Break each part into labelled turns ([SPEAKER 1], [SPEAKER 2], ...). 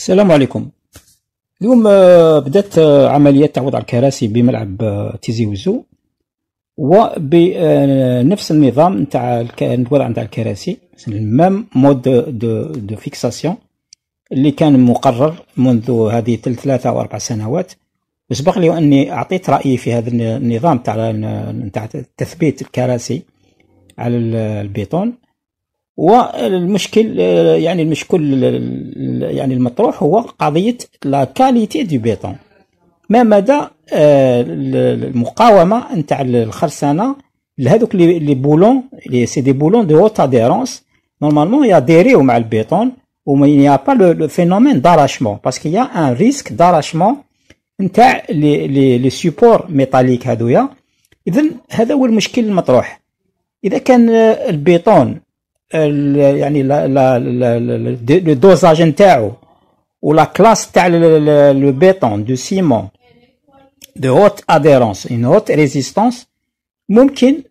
[SPEAKER 1] السلام عليكم اليوم آه، بدات آه، عمليه تعويض وضع الكراسي بملعب آه، تيزي وزو وبنفس النظام نتاع الوضع نتاع الكراسي المام مود دو دو فيكساسيون اللي كان مقرر منذ هذه ثلاثة او اربع سنوات وسبق لي اني اعطيت رايي في هذا النظام تاع تاع تثبيت الكراسي على البيتون والمشكل يعني المشكل يعني المطروح هو قضيه لا كاليتي دو بيتون ما مدى آه، المقاومه نتاع الخرسانه لهذوك لي بولون سي دي بولون دو هوت اديرونس نورمالمون ديريو مع البيتون وما يا با لو فينومين داراشمون باسكو يا ان ريسك داراشمون نتاع لي لي لي سيبور ميتاليك هذويا اذا هذا هو المشكل المطروح اذا كان آه، البيتون le dosage ou la classe telle le béton du ciment de haute adhérence, une haute résistance, il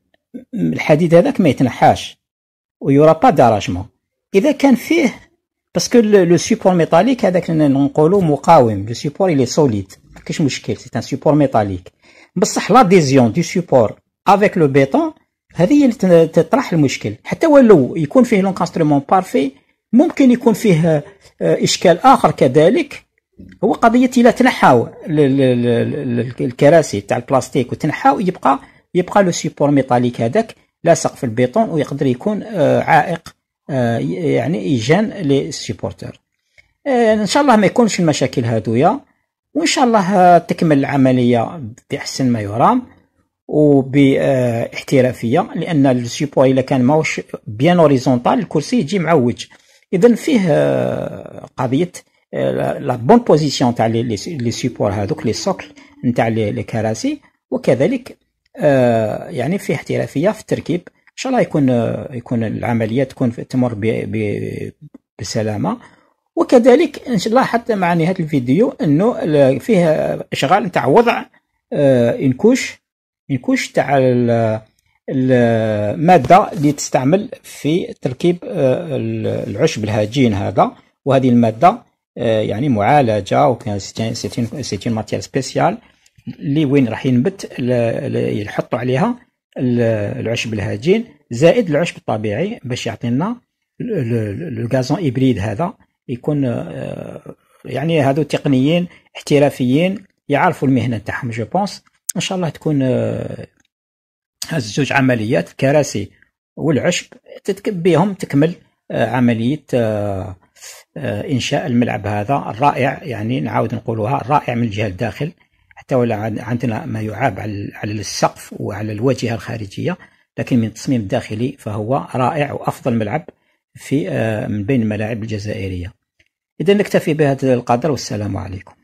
[SPEAKER 1] n'y aura pas d'arrangement. Il n'y aura Parce que le support métallique est solide. C'est un support métallique. L'adhésion du support avec le béton. هذه اللي تطرح المشكل حتى ولو يكون فيه لونكاسترومون بارفي ممكن يكون فيه آه، اشكال اخر كذلك هو قضيه الى تنحاو الكراسي تاع البلاستيك وتنحاو يبقى يبقى لو سيبور ميتاليك هذاك لاصق في البيطون ويقدر يكون آه، عائق آه، يعني ايجان للسيبورتر ان شاء الله ما يكونش المشاكل هذويا وان شاء الله تكمل العمليه باحسن ما يرام وباحترافيه لان السيبوا الا كان ماهوش بيان اوريزونتال الكرسي يجي معوج اذا فيه آه، قضيه آه، لا بون بوزيسيون تاع لي سيبور هذوك لي سوكل نتاع لي كراسي وكذلك آه، يعني فيه احترافيه في التركيب ان شاء الله يكون يكون العمليه تكون تمر بسلامه وكذلك ان شاء الله حتى مع نهايه الفيديو انه فيه اشغال نتاع وضع اون كوش يكونش تاع الماده اللي تستعمل في تركيب آه، العشب الهجين هذا وهذه الماده آه، يعني معالجه وكان سيتين ماتير سبيسيال اللي وين راح ينبت يحطوا عليها العشب الهجين زائد العشب الطبيعي باش يعطينا الغازون ايبريد هذا يكون آه، يعني هذو تقنيين احترافيين يعرفوا المهنه تاعهم جو بونس ان شاء الله تكون الزوج آه، عمليات الكراسي والعشب بهم تكمل آه، عمليه آه، انشاء الملعب هذا الرائع يعني نعاود نقولها الرائع من الجهه الداخل حتى ولا عندنا ما يعاب على السقف وعلى الواجهه الخارجيه لكن من التصميم الداخلي فهو رائع وافضل ملعب في من بين الملاعب الجزائريه اذا نكتفي بهذا القدر والسلام عليكم